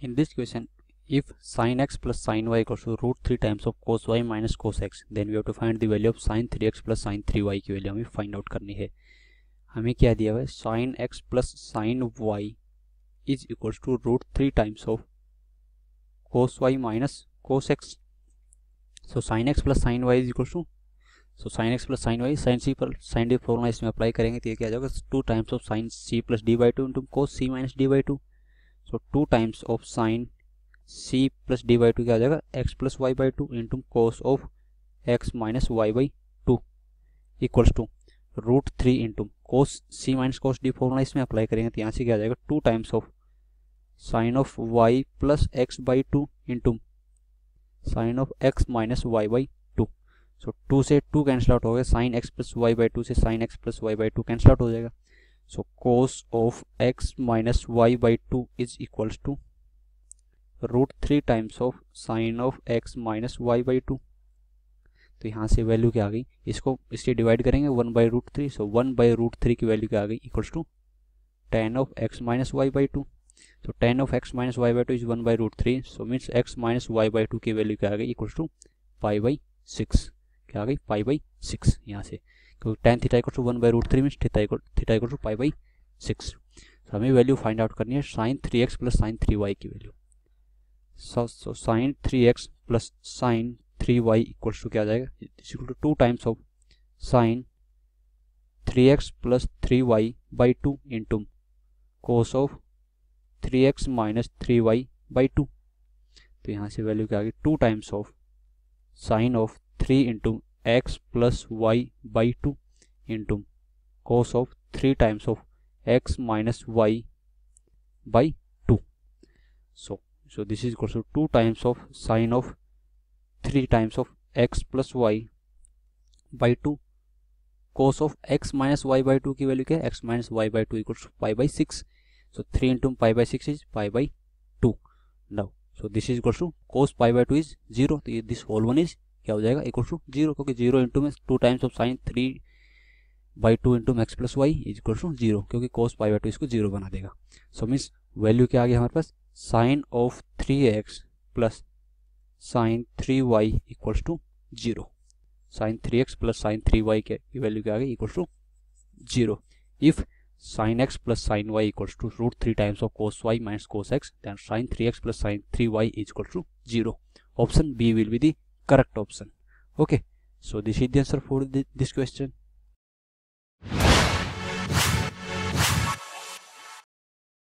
in this question if sine x plus sine y equals to root 3 times of cos y minus cos x then we have to find the value of sine 3x plus sine 3y की value हमें find out करनी है हमें क्या दिया हुआ है sine X plus sine Y is equals to root three times of cos Y minus cos X so sine X plus sine Y is equals to so sine X plus sine Y sine C पर sine D formula इसमें apply करेंगे तो ये क्या जाएगा two times of sine C plus D by two into cos C minus D by two so two times of sine C plus D by two क्या आ जाएगा X plus Y by two into cos of X minus Y by two equals to root three into cos C minus cos D formula इसमें apply करेंगे तो यहाँ से क्या आ जाएगा two times of sine of Y plus X by two into sine of X minus Y by two so two से two cancel out हो गया sine X plus Y by two से sine X plus Y by two cancel out हो जाएगा so cos of x minus y by 2 is equals to root three times of sine of X minus Y by two तो यहाँ से value क्या आ गई इसको इसलिए डिवाइड करेंगे one by root three so one by root three की वैल्यू क्या आ गई equals to tan of X minus Y by two so tan of X minus Y by two is one by root three so means X minus Y by two की value क्या आ गई equals to five by six क्या आ गई pi by six यहाँ से क्योंकि tan theta to one by root three mean theta equal to pi by six तो हमें वैल्यू फाइंड आउट करनी है sine three X plus sine three Y की value so so sine three X plus sine three Y equals to क्या आ जाएगा equal to two times of sine three X plus three Y by two into cos of three X minus three Y by two तो यहाँ से value क्या आ गई two times of sine of three into X plus Y by two into cos of three times of X minus Y by two so so this is equals to 2 times of sine of 3 times of x plus y by 2 cos of x minus y by 2 की value क्या है x minus y by 2 equals to pi by 6 so 3 into pi by 6 is pi by 2 now so this is equals to cos pi by 2 is 0 this whole one is क्या हो जाएगा equal to zero क्योंकि zero into में two times of sine three by two into max plus Y is equal to zero क्योंकि cos pi by two इसको जीरो बना देगा सो मीन्स वैल्यू क्या आ गया हमारे पास sine of three X plus sine three Y equals to zero sine three X plus sine three Y के वैल्यू क्या आ गई equal to zero if sign X plus sine Y equals to root three times of cos Y minus cos X then sine three X plus sine three Y is equal to zero option B will be the correct option okay so this is the answer for the, this question